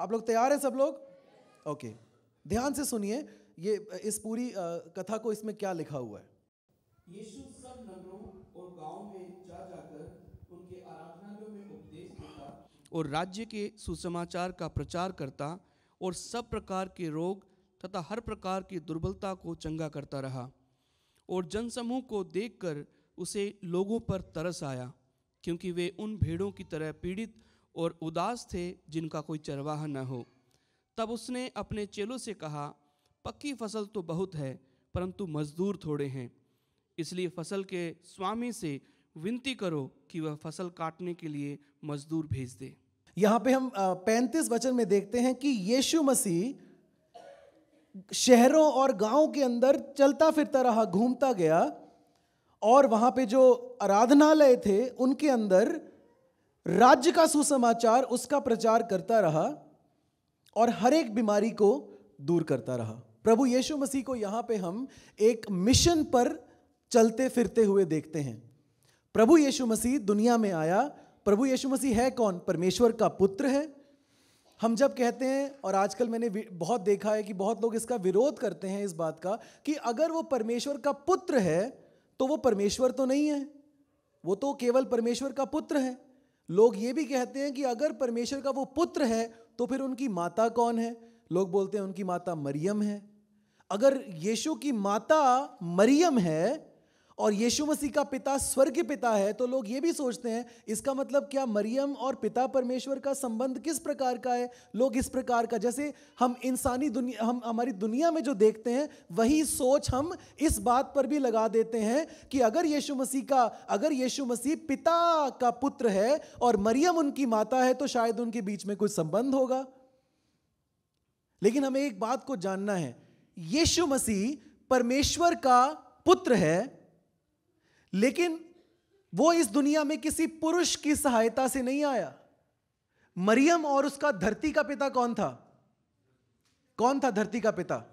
आप लोग तैयार हैं सब लोग ओके okay. ध्यान से सुनिए ये इस पूरी आ, कथा को इसमें क्या लिखा हुआ है यीशु सब नगरों और गांव में जा जाकर उनके आराधनालयों में उपदेश देता और राज्य के सुसमाचार का प्रचार करता और सब प्रकार के रोग तथा हर प्रकार की दुर्बलता को चंगा करता रहा और जनसमूह को देखकर उसे लोगों पर तरस आया क्योंकि वे उन भेड़ों की तरह पीड़ित और उदास थे जिनका कोई चरवाह न हो तब उसने अपने चेलों से कहा पक्की फसल तो बहुत है परंतु मजदूर थोड़े हैं इसलिए फसल के स्वामी से विनती करो कि वह फसल काटने के लिए मजदूर भेज दे यहाँ पे हम पैंतीस वचन में देखते हैं कि यीशु मसीह शहरों और गांवों के अंदर चलता फिरता रहा घूमता गया और वहाँ पे जो आराधनालय थे उनके अंदर राज्य का सुसमाचार उसका प्रचार करता रहा और हर एक बीमारी को दूर करता रहा प्रभु यीशु मसीह को यहाँ पे हम एक मिशन पर चलते फिरते हुए देखते हैं प्रभु यीशु मसीह दुनिया में आया प्रभु यीशु मसीह है कौन परमेश्वर का पुत्र है हम जब कहते हैं और आजकल मैंने बहुत देखा है कि बहुत लोग इसका विरोध करते हैं इस बात का कि अगर वो परमेश्वर का पुत्र है तो वो परमेश्वर तो नहीं है वो तो केवल परमेश्वर का पुत्र है लोग ये भी कहते हैं कि अगर परमेश्वर का वो पुत्र है तो फिर उनकी माता कौन है लोग बोलते हैं उनकी माता मरियम है अगर यीशु की माता मरियम है और यीशु मसीह का पिता स्वर्ग पिता है तो लोग ये भी सोचते हैं इसका मतलब क्या मरियम और पिता परमेश्वर का संबंध किस प्रकार का है लोग इस प्रकार का जैसे हम इंसानी दुनिया हम हमारी दुनिया में जो देखते हैं वही सोच हम इस बात पर भी लगा देते हैं कि अगर यीशु मसीह का अगर यीशु मसीह पिता का पुत्र है और मरियम उनकी माता है तो शायद उनके बीच में कुछ संबंध होगा लेकिन हमें एक बात को जानना है यीशु मसीह परमेश्वर का पुत्र है लेकिन वो इस दुनिया में किसी पुरुष की सहायता से नहीं आया मरियम और उसका धरती का पिता कौन था कौन था धरती का पिता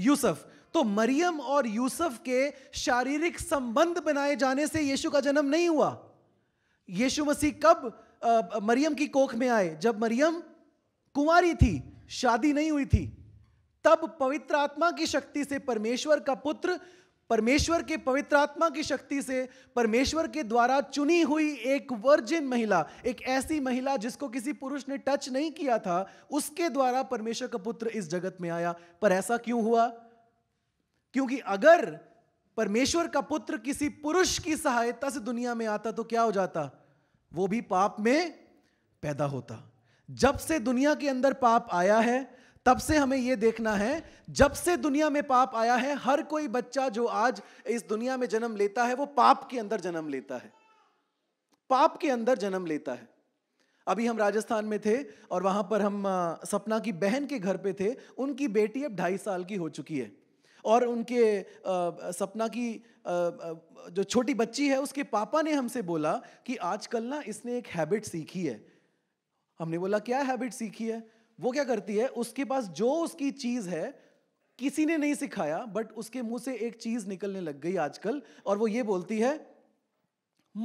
यूसुफ तो मरियम और यूसुफ के शारीरिक संबंध बनाए जाने से यीशु का जन्म नहीं हुआ यीशु मसीह कब आ, मरियम की कोख में आए जब मरियम कुंवारी थी शादी नहीं हुई थी तब पवित्र आत्मा की शक्ति से परमेश्वर का पुत्र परमेश्वर के पवित्र आत्मा की शक्ति से परमेश्वर के द्वारा चुनी हुई एक वर्जिन महिला एक ऐसी महिला जिसको किसी पुरुष ने टच नहीं किया था उसके द्वारा परमेश्वर का पुत्र इस जगत में आया पर ऐसा क्यों हुआ क्योंकि अगर परमेश्वर का पुत्र किसी पुरुष की सहायता से दुनिया में आता तो क्या हो जाता वो भी पाप में पैदा होता जब से दुनिया के अंदर पाप आया है तब से हमें यह देखना है जब से दुनिया में पाप आया है हर कोई बच्चा जो आज इस दुनिया में जन्म लेता है वो पाप के अंदर जन्म लेता है पाप के अंदर जन्म लेता है अभी हम राजस्थान में थे और वहां पर हम सपना की बहन के घर पे थे उनकी बेटी अब ढाई साल की हो चुकी है और उनके आ, सपना की आ, जो छोटी बच्ची है उसके पापा ने हमसे बोला कि आजकल ना इसने एक हैबिट सीखी है हमने बोला क्या हैबिट सीखी है वो क्या करती है उसके पास जो उसकी चीज़ है किसी ने नहीं सिखाया बट उसके मुंह से एक चीज निकलने लग गई आजकल और वो ये बोलती है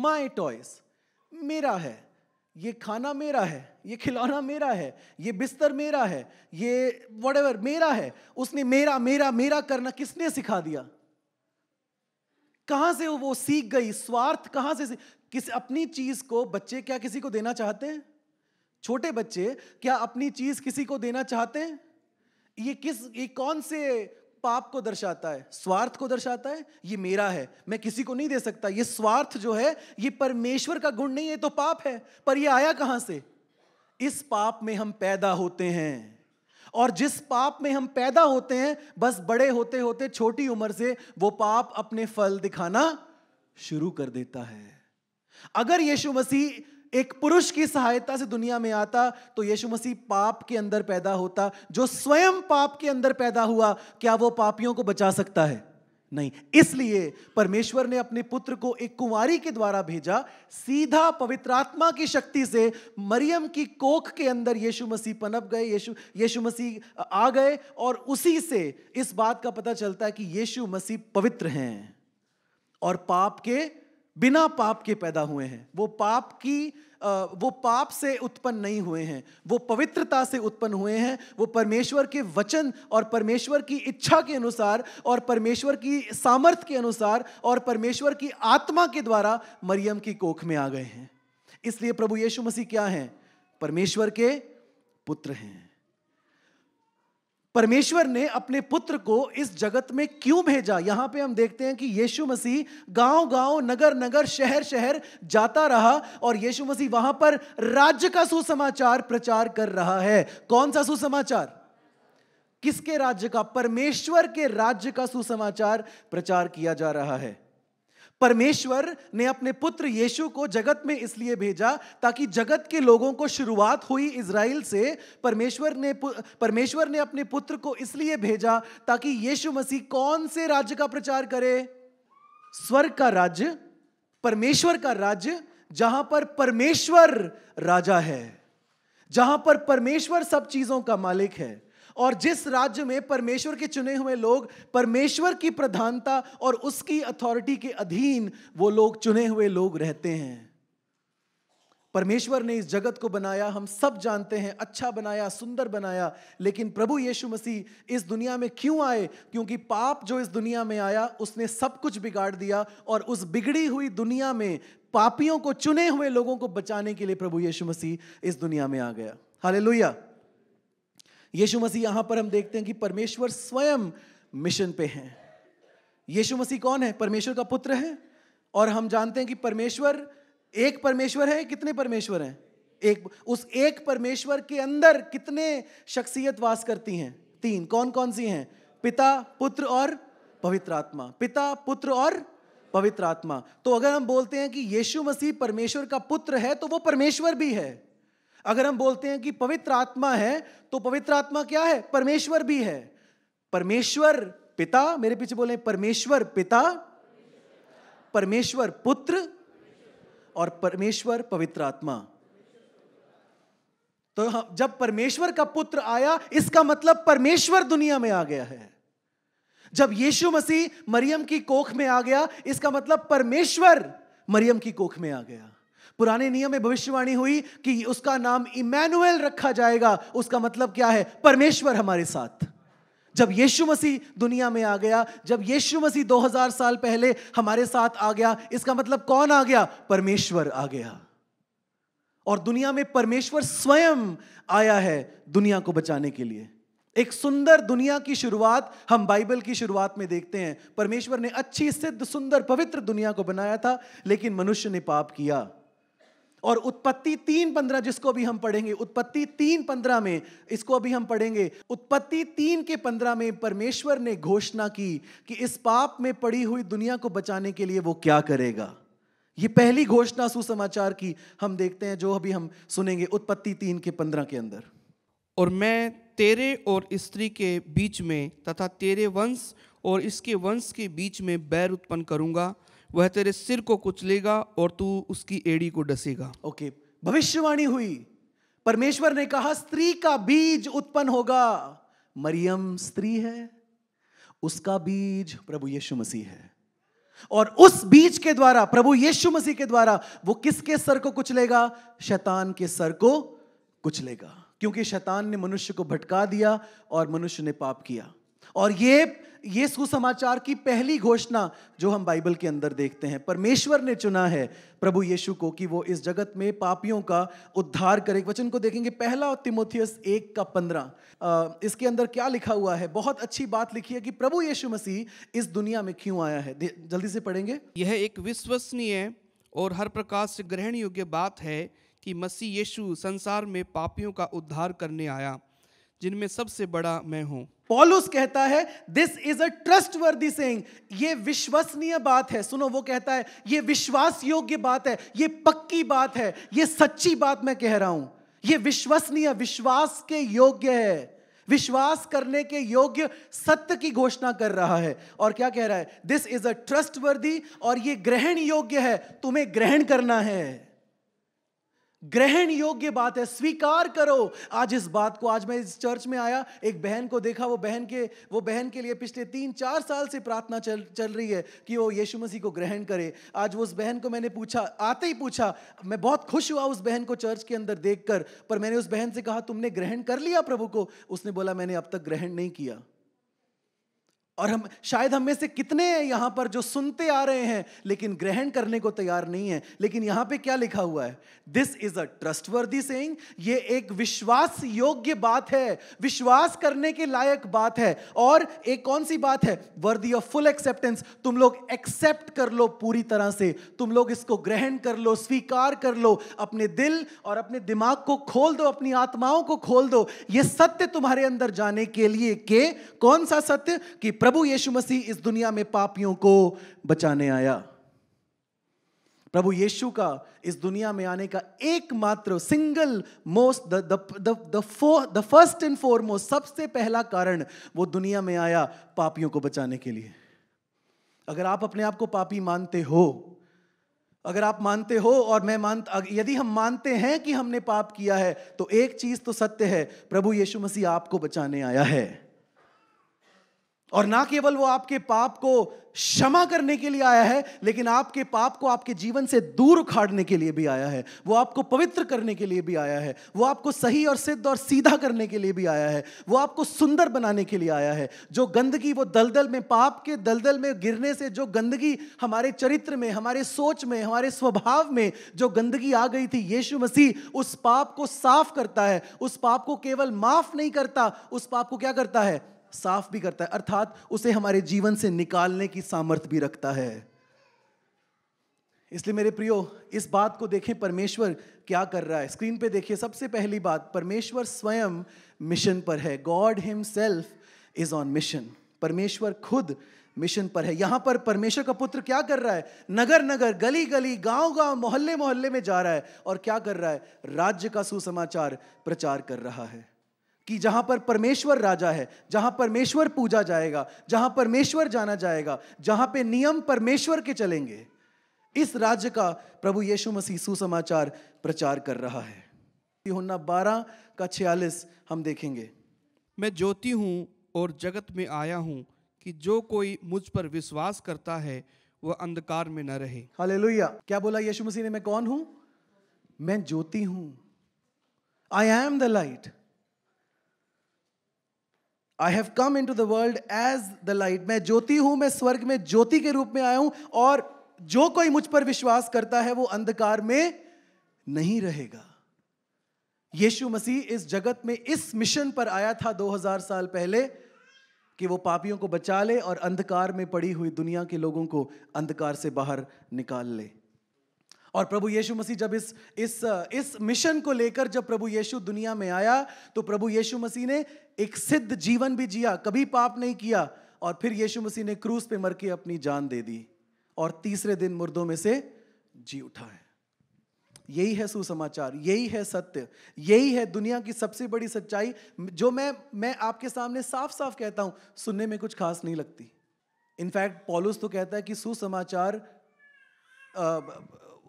माई टॉयस मेरा है ये खाना मेरा है ये खिलौना मेरा है ये बिस्तर मेरा है ये वट मेरा है उसने मेरा मेरा मेरा करना किसने सिखा दिया कहां से वो सीख गई स्वार्थ कहां से किस अपनी चीज को बच्चे क्या किसी को देना चाहते हैं छोटे बच्चे क्या अपनी चीज किसी को देना चाहते हैं ये किस ये कौन से पाप को दर्शाता है स्वार्थ को दर्शाता है ये मेरा है मैं किसी को नहीं दे सकता ये स्वार्थ जो है ये परमेश्वर का गुण नहीं है तो पाप है पर ये आया कहां से इस पाप में हम पैदा होते हैं और जिस पाप में हम पैदा होते हैं बस बड़े होते होते छोटी उम्र से वो पाप अपने फल दिखाना शुरू कर देता है अगर यीशु मसीह एक पुरुष की सहायता से दुनिया में आता तो यीशु मसीह पाप के अंदर पैदा होता जो स्वयं पाप के अंदर पैदा हुआ क्या वो पापियों को बचा सकता है नहीं इसलिए परमेश्वर ने अपने पुत्र को एक कुंवारी के द्वारा भेजा सीधा पवित्र आत्मा की शक्ति से मरियम की कोख के अंदर यीशु मसीह पनप गए यीशु यीशु मसीह आ गए और उसी से इस बात का पता चलता है कि यीशु मसीह पवित्र हैं और पाप के बिना पाप के पैदा हुए हैं वो पाप की वो पाप से उत्पन्न नहीं हुए हैं वो पवित्रता से उत्पन्न हुए हैं वो परमेश्वर के वचन और परमेश्वर की इच्छा के अनुसार और परमेश्वर की सामर्थ्य के अनुसार और परमेश्वर की आत्मा के द्वारा मरियम की कोख में आ गए हैं इसलिए प्रभु यीशु मसीह क्या हैं परमेश्वर के पुत्र हैं परमेश्वर ने अपने पुत्र को इस जगत में क्यों भेजा यहाँ पे हम देखते हैं कि यीशु मसीह गांव गांव नगर नगर शहर शहर जाता रहा और यीशु मसीह वहां पर राज्य का सुसमाचार प्रचार कर रहा है कौन सा सुसमाचार किसके राज्य का परमेश्वर के राज्य का सुसमाचार प्रचार किया जा रहा है परमेश्वर ने अपने पुत्र यीशु को जगत में इसलिए भेजा ताकि जगत के लोगों को शुरुआत हुई इज़राइल से परमेश्वर ने परमेश्वर ने अपने पुत्र को इसलिए भेजा ताकि यीशु मसीह कौन से राज्य का प्रचार करे स्वर्ग का राज्य परमेश्वर का राज्य जहां पर परमेश्वर राजा है जहां पर परमेश्वर सब चीजों का मालिक है और जिस राज्य में परमेश्वर के चुने हुए लोग परमेश्वर की प्रधानता और उसकी अथॉरिटी के अधीन वो लोग चुने हुए लोग रहते हैं परमेश्वर ने इस जगत को बनाया हम सब जानते हैं अच्छा बनाया सुंदर बनाया लेकिन प्रभु यीशु मसीह इस दुनिया में क्यों आए क्योंकि पाप जो इस दुनिया में आया उसने सब कुछ बिगाड़ दिया और उस बिगड़ी हुई दुनिया में पापियों को चुने हुए लोगों को बचाने के लिए प्रभु यीशु मसीह इस दुनिया में आ गया हाले लोहिया यीशु मसीह यहां पर हम देखते हैं कि परमेश्वर स्वयं मिशन पे हैं यीशु मसीह कौन है परमेश्वर का पुत्र है और हम जानते हैं कि परमेश्वर एक परमेश्वर है कितने परमेश्वर हैं एक उस एक परमेश्वर के अंदर कितने शख्सियत वास करती हैं तीन कौन कौन सी हैं पिता पुत्र और पवित्र आत्मा पिता पुत्र और पवित्र आत्मा तो अगर हम बोलते हैं कि यीशु मसीह परमेश्वर का पुत्र है तो वो परमेश्वर भी है अगर हम बोलते हैं कि पवित्र आत्मा है तो पवित्र आत्मा क्या है परमेश्वर भी है परमेश्वर पिता मेरे पीछे बोले परमेश्वर पिता परमेश्वर पुत्र और परमेश्वर पवित्र आत्मा तो जब परमेश्वर का पुत्र आया इसका मतलब परमेश्वर दुनिया में आ गया है जब यीशु मसीह मरियम की कोख में आ गया इसका मतलब परमेश्वर मरियम की कोख में आ गया पुराने नियम में भविष्यवाणी हुई कि उसका नाम इमैनुअल रखा जाएगा उसका मतलब क्या है परमेश्वर हमारे साथ जब यीशु मसीह दुनिया में आ गया जब यीशु मसीह 2000 साल पहले हमारे साथ आ गया इसका मतलब कौन आ गया परमेश्वर आ गया और दुनिया में परमेश्वर स्वयं आया है दुनिया को बचाने के लिए एक सुंदर दुनिया की शुरुआत हम बाइबल की शुरुआत में देखते हैं परमेश्वर ने अच्छी सिद्ध सुंदर पवित्र दुनिया को बनाया था लेकिन मनुष्य ने पाप किया और उत्पत्ति तीन पंद्रह जिसको भी हम पढ़ेंगे उत्पत्ति तीन पंद्रह में इसको भी हम पढ़ेंगे उत्पत्ति तीन के पंद्रह में परमेश्वर ने घोषणा की कि इस पाप में पड़ी हुई दुनिया को बचाने के लिए वो क्या करेगा ये पहली घोषणा सुसमाचार की हम देखते हैं जो अभी हम सुनेंगे उत्पत्ति तीन के पंद्रह के अंदर और मैं तेरे और स्त्री के बीच में तथा तेरे वंश और इसके वंश के बीच में बैर उत्पन्न करूंगा वह तेरे सिर को कुचलेगा और तू उसकी एड़ी को डसेगा ओके okay. भविष्यवाणी हुई परमेश्वर ने कहा स्त्री का बीज उत्पन्न होगा मरियम स्त्री है उसका बीज प्रभु यीशु मसीह है और उस बीज के द्वारा प्रभु यीशु मसीह के द्वारा वो किसके सर को कुचलेगा शैतान के सर को कुचलेगा क्योंकि शैतान ने मनुष्य को भटका दिया और मनुष्य ने पाप किया और ये ये सुसमाचार की पहली घोषणा जो हम बाइबल के अंदर देखते हैं परमेश्वर ने चुना है प्रभु यीशु को कि वो इस जगत में पापियों का उद्धार करे वचन को देखेंगे पहला तिमोथियस एक का पंद्रह इसके अंदर क्या लिखा हुआ है बहुत अच्छी बात लिखी है कि प्रभु यीशु मसीह इस दुनिया में क्यों आया है जल्दी से पढ़ेंगे यह एक विश्वसनीय और हर प्रकार से ग्रहण योग्य बात है कि मसीह यीशु संसार में पापियों का उद्धार करने आया जिनमें सबसे बड़ा मैं हूँ पॉलुस कहता है दिस इज अ ट्रस्ट वर्दी सेंग ये विश्वसनीय बात है सुनो वो कहता है ये विश्वास योग्य बात है ये पक्की बात है ये सच्ची बात मैं कह रहा हूं ये विश्वसनीय विश्वास के योग्य है विश्वास करने के योग्य सत्य की घोषणा कर रहा है और क्या कह रहा है दिस इज अ ट्रस्ट वर्दी और ये ग्रहण योग्य है तुम्हें ग्रहण करना है ग्रहण योग्य बात है स्वीकार करो आज इस बात को आज मैं इस चर्च में आया एक बहन को देखा वो बहन के वो बहन के लिए पिछले तीन चार साल से प्रार्थना चल चल रही है कि वो यीशु मसीह को ग्रहण करे आज उस बहन को मैंने पूछा आते ही पूछा मैं बहुत खुश हुआ उस बहन को चर्च के अंदर देखकर पर मैंने उस बहन से कहा तुमने ग्रहण कर लिया प्रभु को उसने बोला मैंने अब तक ग्रहण नहीं किया और हम शायद हम में से कितने हैं यहां पर जो सुनते आ रहे हैं लेकिन ग्रहण करने को तैयार नहीं है लेकिन यहां पे क्या लिखा हुआ है this is a trustworthy saying ये एक विश्वास योग्य बात है विश्वास करने के लायक बात है और एक कौन सी बात है वर्दी ऑफ फुल एक्सेप्टेंस तुम लोग एक्सेप्ट कर लो पूरी तरह से तुम लोग इसको ग्रहण कर लो स्वीकार कर लो अपने दिल और अपने दिमाग को खोल दो अपनी आत्माओं को खोल दो ये सत्य तुम्हारे अंदर जाने के लिए के कौन सा सत्य कि प्रभु यीशु मसीह इस दुनिया में पापियों को बचाने आया प्रभु यीशु का इस दुनिया में आने का एकमात्र single most the first and foremost सबसे पहला कारण वो दुनिया में आया पापियों को बचाने के लिए अगर आप अपने आप को पापी मानते हो अगर आप मानते हो और मैं मान यदि हम मानते हैं कि हमने पाप किया है तो एक चीज तो सत्य है प्रभु यीशु मसीह आपको बचाने आया है और ना केवल वो आपके पाप को क्षमा करने के लिए आया है लेकिन आपके पाप को आपके जीवन से दूर उखाड़ने के लिए भी आया है वो आपको पवित्र करने के लिए भी आया है वो आपको सही और सिद्ध और सीधा करने के लिए भी आया है वो आपको सुंदर बनाने के लिए आया है जो गंदगी वो दलदल में पाप के दलदल में गिरने से जो गंदगी हमारे चरित्र में हमारे सोच में हमारे स्वभाव में जो गंदगी आ गई थी येशु मसीह उस पाप को साफ करता है उस पाप को केवल माफ नहीं करता उस पाप को क्या करता है साफ भी करता है अर्थात उसे हमारे जीवन से निकालने की सामर्थ्य भी रखता है इसलिए मेरे प्रियो इस बात को देखें परमेश्वर क्या कर रहा है स्क्रीन पे देखिए सबसे पहली बात परमेश्वर स्वयं मिशन पर है God himself is on mission परमेश्वर खुद मिशन पर है यहां पर परमेश्वर का पुत्र क्या कर रहा है नगर नगर गली गली गांव गांव मोहल्ले मोहल्ले में जा रहा है और क्या कर रहा है राज्य का सुसमाचार प्रचार कर रहा है कि जहां पर परमेश्वर राजा है जहां परमेश्वर पूजा जाएगा जहां परमेश्वर जाना जाएगा जहां पे नियम परमेश्वर के चलेंगे इस राज्य का प्रभु यीशु मसीह सुसमाचार प्रचार कर रहा है होना बारह का छियालीस हम देखेंगे मैं ज्योति हूँ और जगत में आया हूँ कि जो कोई मुझ पर विश्वास करता है वह अंधकार में न रहे हाले क्या बोला यीशु मसीह ने मैं कौन हूं मैं ज्योति हूँ I am the light I have come into the world as the light मैं ज्योति हूं मैं स्वर्ग में ज्योति के रूप में आया हूं और जो कोई मुझ पर विश्वास करता है वो अंधकार में नहीं रहेगा यीशु मसीह इस जगत में इस मिशन पर आया था 2000 साल पहले कि वो पापियों को बचा ले और अंधकार में पड़ी हुई दुनिया के लोगों को अंधकार से बाहर निकाल ले और प्रभु यीशु मसीह जब इस इस इस मिशन को लेकर जब प्रभु यीशु दुनिया में आया तो प्रभु यीशु मसीह ने एक सिद्ध जीवन भी जिया कभी पाप नहीं किया और फिर यीशु मसीह ने क्रूस पे मर के अपनी जान दे दी और तीसरे दिन मुर्दों में से जी उठा है यही है सुसमाचार यही है सत्य यही है दुनिया की सबसे बड़ी सच्चाई जो मैं मैं आपके सामने साफ साफ कहता हूं सुनने में कुछ खास नहीं लगती इनफैक्ट पॉलुस तो कहता है कि सुसमाचार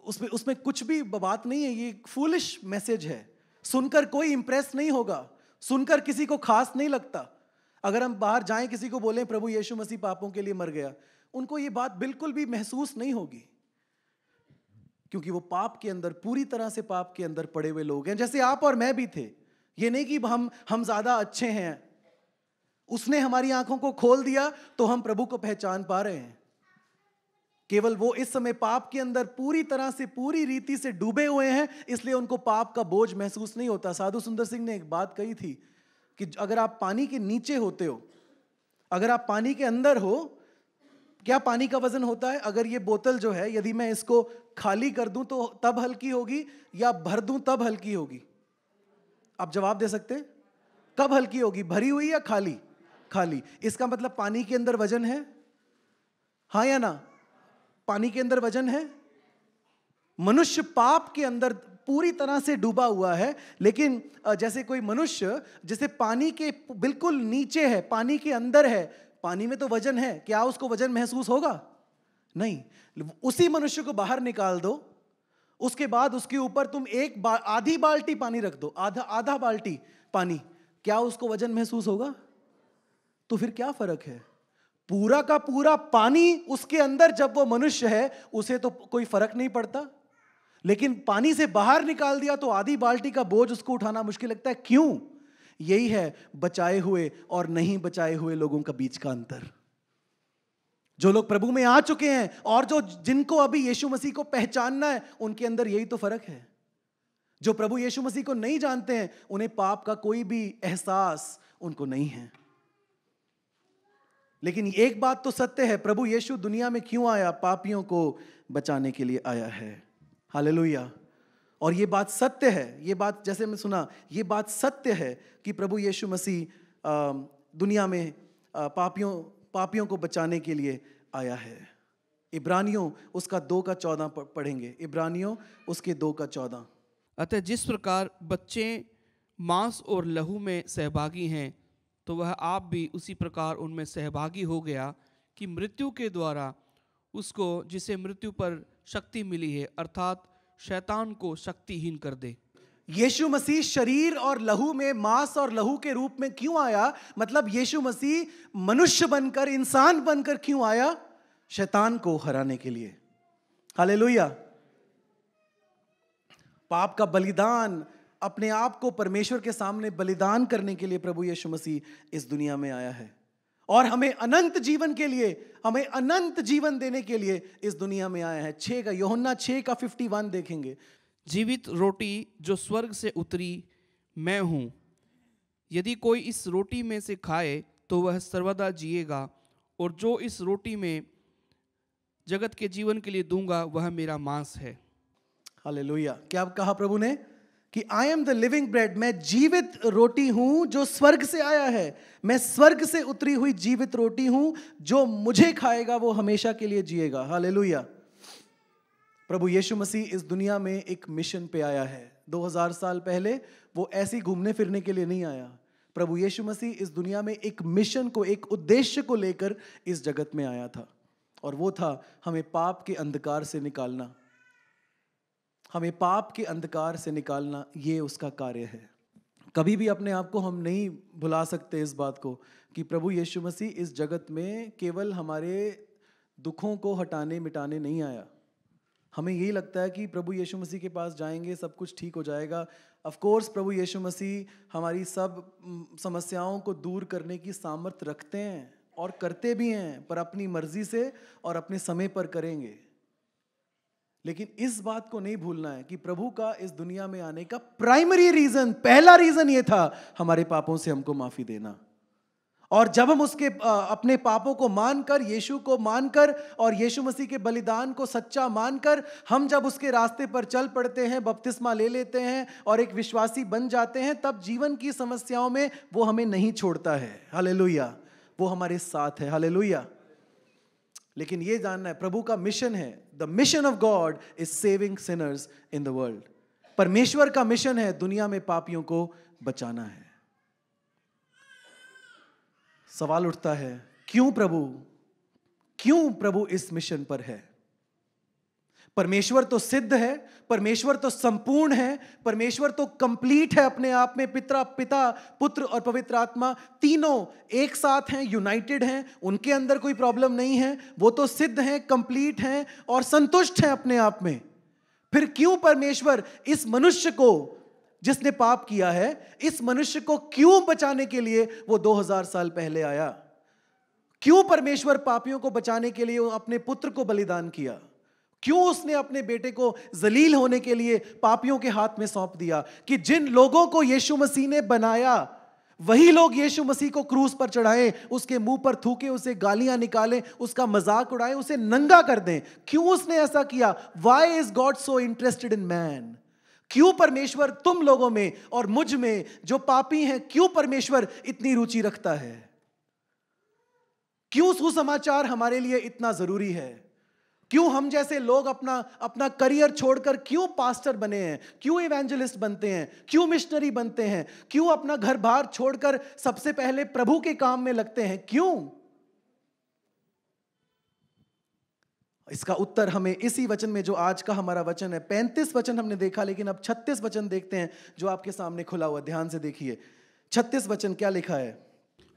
उसमें उसमें कुछ भी बात नहीं है ये फूलिश मैसेज है सुनकर कोई इंप्रेस नहीं होगा सुनकर किसी को खास नहीं लगता अगर हम बाहर जाएं किसी को बोलें प्रभु यीशु मसीह पापों के लिए मर गया उनको ये बात बिल्कुल भी महसूस नहीं होगी क्योंकि वो पाप के अंदर पूरी तरह से पाप के अंदर पड़े हुए लोग हैं जैसे आप और मैं भी थे ये नहीं कि हम हम ज़्यादा अच्छे हैं उसने हमारी आंखों को खोल दिया तो हम प्रभु को पहचान पा रहे हैं केवल वो इस समय पाप के अंदर पूरी तरह से पूरी रीति से डूबे हुए हैं इसलिए उनको पाप का बोझ महसूस नहीं होता साधु सुंदर सिंह ने एक बात कही थी कि अगर आप पानी के नीचे होते हो अगर आप पानी के अंदर हो क्या पानी का वजन होता है अगर ये बोतल जो है यदि मैं इसको खाली कर दूं तो तब हल्की होगी या भर दूं तब हल्की होगी आप जवाब दे सकते कब हल्की होगी भरी हुई या खाली खाली इसका मतलब पानी के अंदर वजन है हाँ या ना पानी के अंदर वजन है मनुष्य पाप के अंदर पूरी तरह से डूबा हुआ है लेकिन जैसे कोई मनुष्य जैसे पानी के बिल्कुल नीचे है पानी के अंदर है पानी में तो वजन है क्या उसको वजन महसूस होगा नहीं उसी मनुष्य को बाहर निकाल दो उसके बाद उसके ऊपर तुम एक बा, आधी बाल्टी पानी रख दो आधा आधा बाल्टी पानी क्या उसको वजन महसूस होगा तो फिर क्या फर्क है पूरा का पूरा पानी उसके अंदर जब वो मनुष्य है उसे तो कोई फर्क नहीं पड़ता लेकिन पानी से बाहर निकाल दिया तो आधी बाल्टी का बोझ उसको उठाना मुश्किल लगता है क्यों यही है बचाए हुए और नहीं बचाए हुए लोगों का बीच का अंतर जो लोग प्रभु में आ चुके हैं और जो जिनको अभी यीशु मसीह को पहचानना है उनके अंदर यही तो फर्क है जो प्रभु यीशु मसीह को नहीं जानते हैं उन्हें पाप का कोई भी एहसास उनको नहीं है लेकिन एक बात तो सत्य है प्रभु यीशु दुनिया में क्यों आया पापियों को बचाने के लिए आया है हाल और ये बात सत्य है ये बात जैसे मैं सुना ये बात सत्य है कि प्रभु यीशु मसीह दुनिया में पापियों पापियों को बचाने के लिए आया है इब्रानियों उसका दो का चौदह पढ़ेंगे इब्रानियों उसके दो का चौदह अतः जिस प्रकार बच्चे मांस और लहू में सहभागी हैं तो वह आप भी उसी प्रकार उनमें सहभागी हो गया कि मृत्यु के द्वारा उसको जिसे मृत्यु पर शक्ति मिली है अर्थात शैतान को शक्तिहीन कर दे यीशु मसीह शरीर और लहू में मांस और लहू के रूप में क्यों आया मतलब यीशु मसीह मनुष्य बनकर इंसान बनकर क्यों आया शैतान को हराने के लिए हालेलुया पाप का बलिदान अपने आप को परमेश्वर के सामने बलिदान करने के लिए प्रभु यीशु मसीह इस दुनिया में आया है और हमें अनंत जीवन के लिए हमें अनंत जीवन देने के लिए इस दुनिया में आया है छे का योहन्ना छे का फिफ्टी वन देखेंगे जीवित रोटी जो स्वर्ग से उतरी मैं हूं यदि कोई इस रोटी में से खाए तो वह सर्वदा जिएगा और जो इस रोटी में जगत के जीवन के लिए दूंगा वह मेरा मांस है हाले क्या कहा प्रभु ने कि I am the living bread मैं जीवित रोटी हूं जो स्वर्ग से आया है मैं स्वर्ग से उतरी हुई जीवित रोटी हूं जो मुझे खाएगा वो हमेशा के लिए जिएगा हालेलुया प्रभु यीशु मसीह इस दुनिया में एक मिशन पे आया है 2000 साल पहले वो ऐसी घूमने फिरने के लिए नहीं आया प्रभु यीशु मसीह इस दुनिया में एक मिशन को एक उद्देश्य को लेकर इस जगत में आया था और वो था हमें पाप के अंधकार से निकालना हमें पाप के अंधकार से निकालना ये उसका कार्य है कभी भी अपने आप को हम नहीं भुला सकते इस बात को कि प्रभु यीशु मसीह इस जगत में केवल हमारे दुखों को हटाने मिटाने नहीं आया हमें यही लगता है कि प्रभु यीशु मसीह के पास जाएंगे सब कुछ ठीक हो जाएगा ऑफ कोर्स प्रभु यीशु मसीह हमारी सब समस्याओं को दूर करने की सामर्थ्य रखते हैं और करते भी हैं पर अपनी मर्जी से और अपने समय पर करेंगे लेकिन इस बात को नहीं भूलना है कि प्रभु का इस दुनिया में आने का प्राइमरी रीजन पहला रीजन ये था हमारे पापों से हमको माफी देना और जब हम उसके अपने पापों को मानकर यीशु को मानकर और यीशु मसीह के बलिदान को सच्चा मानकर हम जब उसके रास्ते पर चल पड़ते हैं बपतिस्मा ले लेते हैं और एक विश्वासी बन जाते हैं तब जीवन की समस्याओं में वो हमें नहीं छोड़ता है हालेलुया वो हमारे साथ है लोहिया लेकिन ये जानना है प्रभु का मिशन है the mission of God is saving sinners in the world परमेश्वर का मिशन है दुनिया में पापियों को बचाना है सवाल उठता है क्यों प्रभु क्यों प्रभु इस मिशन पर है परमेश्वर तो सिद्ध है परमेश्वर तो संपूर्ण है परमेश्वर तो कंप्लीट है अपने आप में पिता पिता पुत्र और पवित्र आत्मा तीनों एक साथ हैं यूनाइटेड हैं उनके अंदर कोई प्रॉब्लम नहीं है वो तो सिद्ध हैं कंप्लीट हैं और संतुष्ट हैं अपने आप में फिर क्यों परमेश्वर इस मनुष्य को जिसने पाप किया है इस मनुष्य को क्यों बचाने के लिए वो 2000 साल पहले आया क्यों परमेश्वर पापियों को बचाने के लिए अपने पुत्र को बलिदान किया क्यों उसने अपने बेटे को जलील होने के लिए पापियों के हाथ में सौंप दिया कि जिन लोगों को यीशु मसीह ने बनाया वही लोग यीशु मसीह को क्रूस पर चढ़ाएं उसके मुंह पर थूके उसे गालियां निकालें उसका मजाक उड़ाएं उसे नंगा कर दें क्यों उसने ऐसा किया why is God so interested in man क्यों परमेश्वर तुम लोगों में और मुझ में जो पापी हैं क्यों परमेश्वर इतनी रुचि रखता है क्यों सुसमाचार हमारे लिए इतना जरूरी है क्यों हम जैसे लोग अपना अपना करियर छोड़कर क्यों पास्टर बने हैं क्यों इवेंजलिस्ट बनते हैं क्यों मिशनरी बनते हैं क्यों अपना घर बार छोड़कर सबसे पहले प्रभु के काम में लगते हैं क्यों इसका उत्तर हमें इसी वचन में जो आज का हमारा वचन है पैंतीस वचन हमने देखा लेकिन अब छत्तीस वचन देखते हैं जो आपके सामने खुला हुआ ध्यान से देखिए छत्तीस वचन क्या लिखा है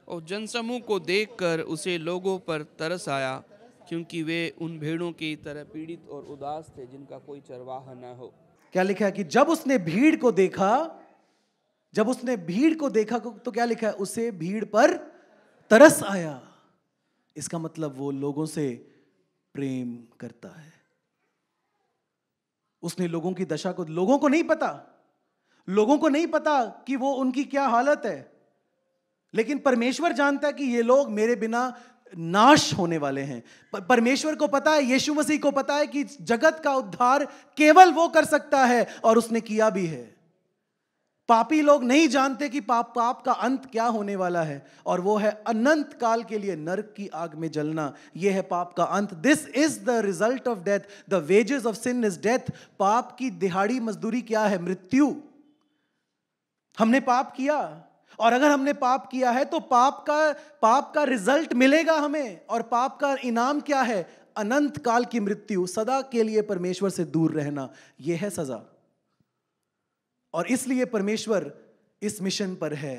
और जनसमूह को देखकर उसे लोगों पर तरस आया क्योंकि वे उन भेड़ों की तरह पीड़ित और उदास थे जिनका कोई चरवाह न हो क्या लिखा है कि जब उसने भीड़ को देखा जब उसने भीड़ को देखा तो क्या लिखा है उसे भीड़ पर तरस आया इसका मतलब वो लोगों से प्रेम करता है उसने लोगों की दशा को लोगों को नहीं पता लोगों को नहीं पता कि वो उनकी क्या हालत है लेकिन परमेश्वर जानता है कि ये लोग मेरे बिना नाश होने वाले हैं परमेश्वर को पता है यीशु मसीह को पता है कि जगत का उद्धार केवल वो कर सकता है और उसने किया भी है पापी लोग नहीं जानते कि पाप पाप का अंत क्या होने वाला है और वो है अनंत काल के लिए नरक की आग में जलना ये है पाप का अंत this is the result of death the wages of sin is death पाप की दिहाड़ी मजदूरी क्या है मृत्यु हमने पाप किया और अगर हमने पाप किया है तो पाप का पाप का रिजल्ट मिलेगा हमें और पाप का इनाम क्या है अनंत काल की मृत्यु सदा के लिए परमेश्वर से दूर रहना यह है सजा और इसलिए परमेश्वर इस मिशन पर है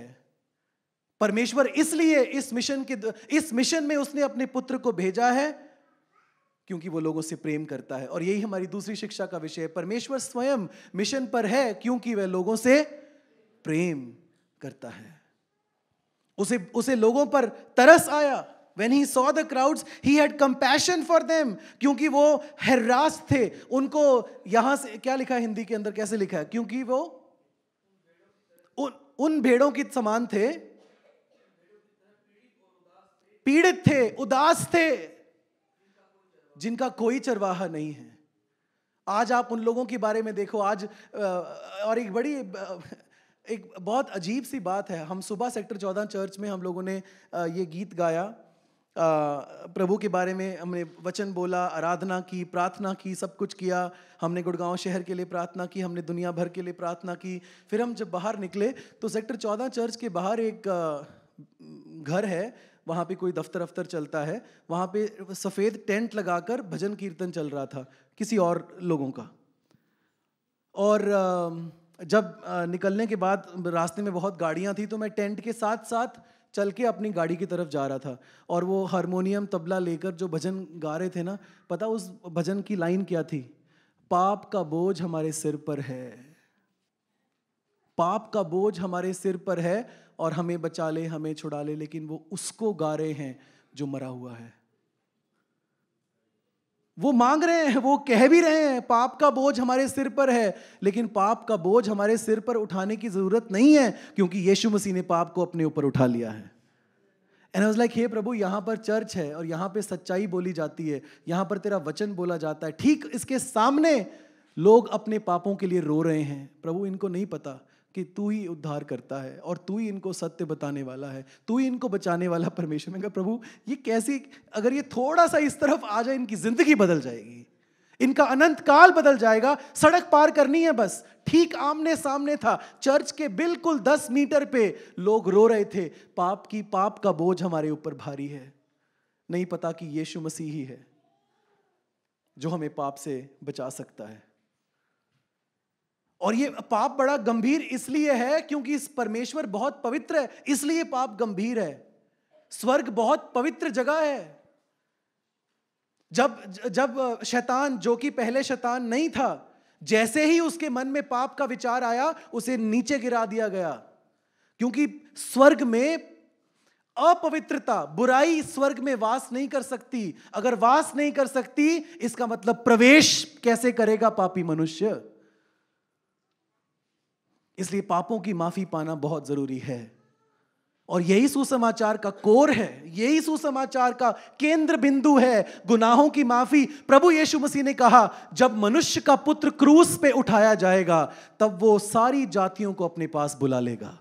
परमेश्वर इसलिए इस मिशन के इस मिशन में उसने अपने पुत्र को भेजा है क्योंकि वो लोगों से प्रेम करता है और यही हमारी दूसरी शिक्षा का विषय है परमेश्वर स्वयं मिशन पर है क्योंकि वह लोगों से प्रेम करता है उसे उसे लोगों पर तरस आया when he saw the crowds he had compassion for them क्योंकि वो हैरास थे उनको यहां से क्या लिखा है हिंदी के अंदर कैसे लिखा है क्योंकि वो उन उन भेड़ों के समान थे पीड़ित थे उदास थे जिनका कोई चरवाहा नहीं है आज आप उन लोगों के बारे में देखो आज और एक बड़ी एक बहुत अजीब सी बात है हम सुबह सेक्टर चौदह चर्च में हम लोगों ने ये गीत गाया प्रभु के बारे में हमने वचन बोला आराधना की प्रार्थना की सब कुछ किया हमने गुड़गांव शहर के लिए प्रार्थना की हमने दुनिया भर के लिए प्रार्थना की फिर हम जब बाहर निकले तो सेक्टर चौदह चर्च के बाहर एक घर है वहाँ पे कोई दफ्तर अफ्तर चलता है वहाँ पे सफ़ेद टेंट लगाकर भजन कीर्तन चल रहा था किसी और लोगों का और जब निकलने के बाद रास्ते में बहुत गाड़ियाँ थी तो मैं टेंट के साथ साथ चल के अपनी गाड़ी की तरफ जा रहा था और वो हारमोनियम तबला लेकर जो भजन गा रहे थे ना पता उस भजन की लाइन क्या थी पाप का बोझ हमारे सिर पर है पाप का बोझ हमारे सिर पर है और हमें बचा ले हमें छुड़ा ले लेकिन वो उसको गा रहे हैं जो मरा हुआ है वो मांग रहे हैं वो कह भी रहे हैं पाप का बोझ हमारे सिर पर है लेकिन पाप का बोझ हमारे सिर पर उठाने की ज़रूरत नहीं है क्योंकि यीशु मसीह ने पाप को अपने ऊपर उठा लिया है एंड आई लाइक हे प्रभु यहाँ पर चर्च है और यहाँ पे सच्चाई बोली जाती है यहाँ पर तेरा वचन बोला जाता है ठीक इसके सामने लोग अपने पापों के लिए रो रहे हैं प्रभु इनको नहीं पता कि तू ही उद्धार करता है और तू ही इनको सत्य बताने वाला है तू ही इनको बचाने वाला परमेश्वर मैं प्रभु ये कैसी अगर ये थोड़ा सा इस तरफ आ जाए इनकी जिंदगी बदल जाएगी इनका अनंत काल बदल जाएगा सड़क पार करनी है बस ठीक आमने सामने था चर्च के बिल्कुल दस मीटर पे लोग रो रहे थे पाप की पाप का बोझ हमारे ऊपर भारी है नहीं पता कि यीशु मसीह ही है जो हमें पाप से बचा सकता है और ये पाप बड़ा गंभीर इसलिए है क्योंकि इस परमेश्वर बहुत पवित्र है इसलिए पाप गंभीर है स्वर्ग बहुत पवित्र जगह है जब जब शैतान जो कि पहले शैतान नहीं था जैसे ही उसके मन में पाप का विचार आया उसे नीचे गिरा दिया गया क्योंकि स्वर्ग में अपवित्रता बुराई स्वर्ग में वास नहीं कर सकती अगर वास नहीं कर सकती इसका मतलब प्रवेश कैसे करेगा पापी मनुष्य इसलिए पापों की माफी पाना बहुत जरूरी है और यही सुसमाचार का कोर है यही सुसमाचार का केंद्र बिंदु है गुनाहों की माफी प्रभु यीशु मसीह ने कहा जब मनुष्य का पुत्र क्रूस पे उठाया जाएगा तब वो सारी जातियों को अपने पास बुला लेगा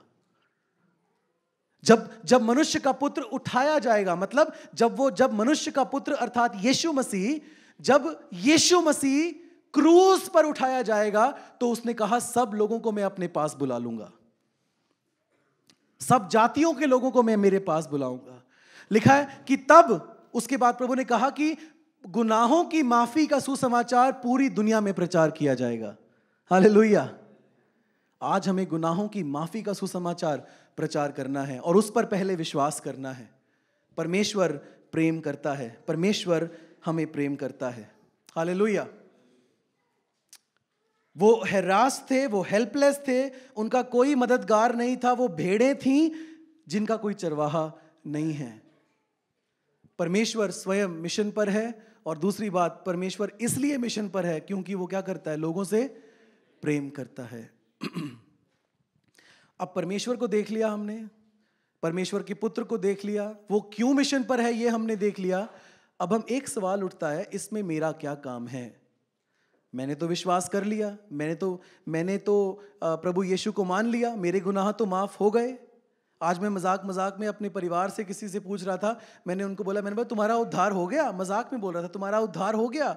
जब जब मनुष्य का पुत्र उठाया जाएगा मतलब जब वो जब मनुष्य का पुत्र अर्थात यीशु मसीह जब यीशु मसीह क्रूज पर उठाया जाएगा तो उसने कहा सब लोगों को मैं अपने पास बुला लूंगा सब जातियों के लोगों को मैं मेरे पास बुलाऊंगा लिखा है कि तब उसके बाद प्रभु ने कहा कि गुनाहों की माफी का सुसमाचार पूरी दुनिया में प्रचार किया जाएगा हाले आज हमें गुनाहों की माफी का सुसमाचार प्रचार करना है और उस पर पहले विश्वास करना है परमेश्वर प्रेम करता है परमेश्वर हमें प्रेम करता है हाले वो हरास थे वो हेल्पलेस थे उनका कोई मददगार नहीं था वो भेड़ें थीं जिनका कोई चरवाहा नहीं है परमेश्वर स्वयं मिशन पर है और दूसरी बात परमेश्वर इसलिए मिशन पर है क्योंकि वो क्या करता है लोगों से प्रेम करता है अब परमेश्वर को देख लिया हमने परमेश्वर के पुत्र को देख लिया वो क्यों मिशन पर है ये हमने देख लिया अब हम एक सवाल उठता है इसमें मेरा क्या काम है मैंने तो विश्वास कर लिया मैंने तो मैंने तो प्रभु यीशु को मान लिया मेरे गुनाह तो माफ़ हो गए आज मैं मजाक मजाक में अपने परिवार से किसी से पूछ रहा था मैंने उनको बोला मैंने बोला तुम्हारा उद्धार हो गया मजाक में बोल रहा था तुम्हारा उद्धार हो गया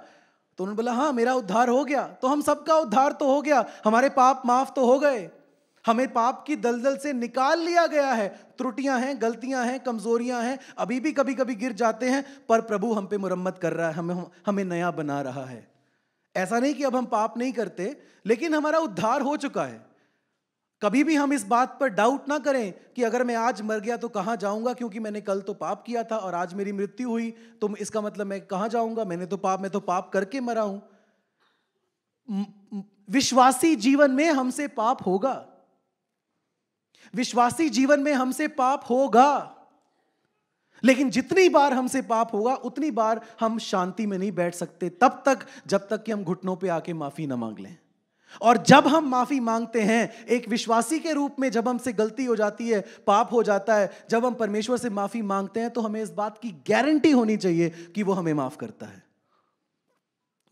तो उन्होंने बोला हाँ मेरा उद्धार हो गया तो हम सबका उद्धार तो हो गया हमारे पाप माफ तो हो गए हमें पाप की दलदल से निकाल लिया गया है त्रुटियां हैं गलतियां हैं कमजोरियां हैं अभी भी कभी कभी गिर जाते हैं पर प्रभु हम पे मुरम्मत कर रहा है हमें हमें नया बना रहा है ऐसा नहीं कि अब हम पाप नहीं करते लेकिन हमारा उद्धार हो चुका है कभी भी हम इस बात पर डाउट ना करें कि अगर मैं आज मर गया तो कहाँ जाऊंगा क्योंकि मैंने कल तो पाप किया था और आज मेरी मृत्यु हुई तो इसका मतलब मैं कहाँ जाऊंगा मैंने तो पाप मैं तो पाप करके मरा हूं विश्वासी जीवन में हमसे पाप होगा विश्वासी जीवन में हमसे पाप होगा लेकिन जितनी बार हमसे पाप होगा उतनी बार हम शांति में नहीं बैठ सकते तब तक जब तक कि हम घुटनों पे आके माफी ना मांग लें और जब हम माफी मांगते हैं एक विश्वासी के रूप में जब हमसे गलती हो जाती है पाप हो जाता है जब हम परमेश्वर से माफी मांगते हैं तो हमें इस बात की गारंटी होनी चाहिए कि वो हमें माफ करता है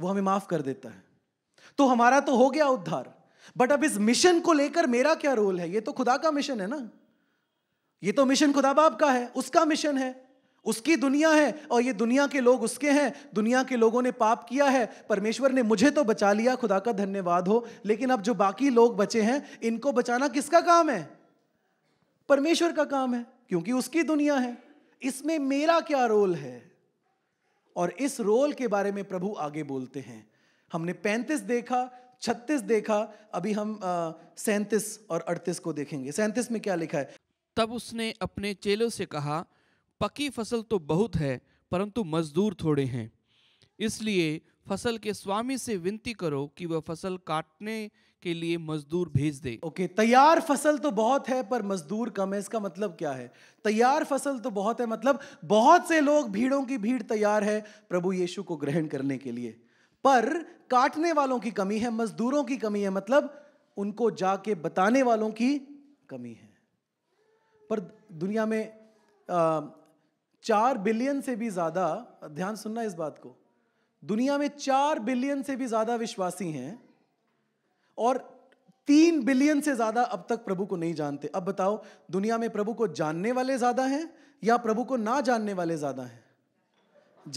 वो हमें माफ कर देता है तो हमारा तो हो गया उद्धार बट अब इस मिशन को लेकर मेरा क्या रोल है ये तो खुदा का मिशन है ना ये तो मिशन खुदा बाप का है उसका मिशन है उसकी दुनिया है और ये दुनिया के लोग उसके हैं दुनिया के लोगों ने पाप किया है परमेश्वर ने मुझे तो बचा लिया खुदा का धन्यवाद हो लेकिन अब जो बाकी लोग बचे हैं इनको बचाना किसका काम है परमेश्वर का काम है क्योंकि उसकी दुनिया है इसमें मेरा क्या रोल है और इस रोल के बारे में प्रभु आगे बोलते हैं हमने पैंतीस देखा छत्तीस देखा अभी हम सैंतीस और अड़तीस को देखेंगे सैंतीस में क्या लिखा है तब उसने अपने चेलों से कहा पकी फसल तो बहुत है परंतु मजदूर थोड़े हैं इसलिए फसल के स्वामी से विनती करो कि वह फसल काटने के लिए मजदूर भेज दे ओके okay, तैयार फसल तो बहुत है पर मजदूर कम है इसका मतलब क्या है तैयार फसल तो बहुत है मतलब बहुत से लोग भीड़ों की भीड़ तैयार है प्रभु यीशु को ग्रहण करने के लिए पर काटने वालों की कमी है मजदूरों की कमी है मतलब उनको जाके बताने वालों की कमी है पर दुनिया में चार बिलियन से भी ज़्यादा ध्यान सुनना इस बात को दुनिया में चार बिलियन से भी ज़्यादा विश्वासी हैं और तीन बिलियन से ज़्यादा अब तक प्रभु को नहीं जानते अब बताओ दुनिया में प्रभु को जानने वाले ज़्यादा हैं या प्रभु को ना जानने वाले ज़्यादा हैं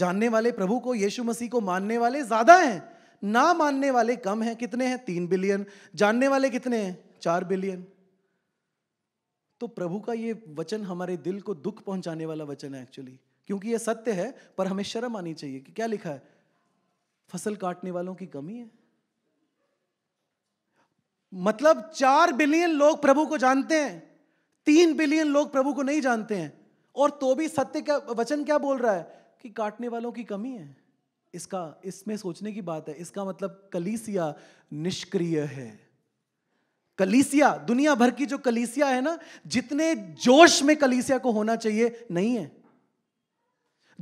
जानने वाले प्रभु को यीशु मसीह को मानने वाले ज़्यादा हैं ना मानने वाले कम हैं कितने हैं तीन बिलियन जानने वाले कितने हैं चार बिलियन तो प्रभु का ये वचन हमारे दिल को दुख पहुंचाने वाला वचन है एक्चुअली क्योंकि ये सत्य है पर हमें शर्म आनी चाहिए कि क्या लिखा है फसल काटने वालों की कमी है मतलब चार बिलियन लोग प्रभु को जानते हैं तीन बिलियन लोग प्रभु को नहीं जानते हैं और तो भी सत्य का वचन क्या बोल रहा है कि काटने वालों की कमी है इसका इसमें सोचने की बात है इसका मतलब कलीसिया निष्क्रिय है कलीसिया दुनिया भर की जो कलीसिया है ना जितने जोश में कलीसिया को होना चाहिए नहीं है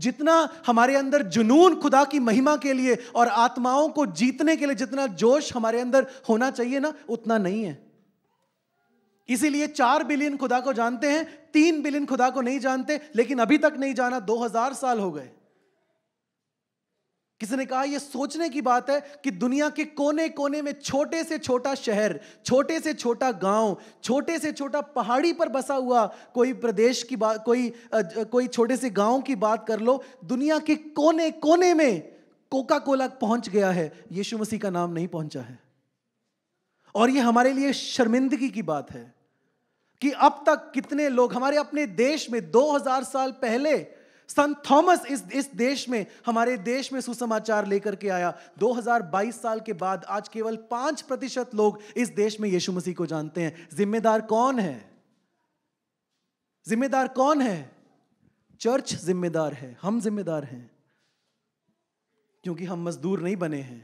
जितना हमारे अंदर जुनून खुदा की महिमा के लिए और आत्माओं को जीतने के लिए जितना जोश हमारे अंदर होना चाहिए ना उतना नहीं है इसीलिए चार बिलियन खुदा को जानते हैं तीन बिलियन खुदा को नहीं जानते लेकिन अभी तक नहीं जाना दो हजार साल हो गए किसी ने कहा यह सोचने की बात है कि दुनिया के कोने कोने में छोटे से छोटा शहर छोटे से छोटा गांव, छोटे से छोटा पहाड़ी पर बसा हुआ कोई प्रदेश की बात कोई आ, कोई छोटे से गांव की बात कर लो दुनिया के कोने कोने में कोका कोला पहुंच गया है यीशु मसीह का नाम नहीं पहुंचा है और यह हमारे लिए शर्मिंदगी की बात है कि अब तक कितने लोग हमारे अपने देश में 2000 साल पहले संत थॉमस इस इस देश में हमारे देश में सुसमाचार लेकर के आया 2022 साल के बाद आज केवल पांच प्रतिशत लोग इस देश में यीशु मसीह को जानते हैं जिम्मेदार कौन है जिम्मेदार कौन है चर्च जिम्मेदार है हम जिम्मेदार हैं क्योंकि हम मजदूर नहीं बने हैं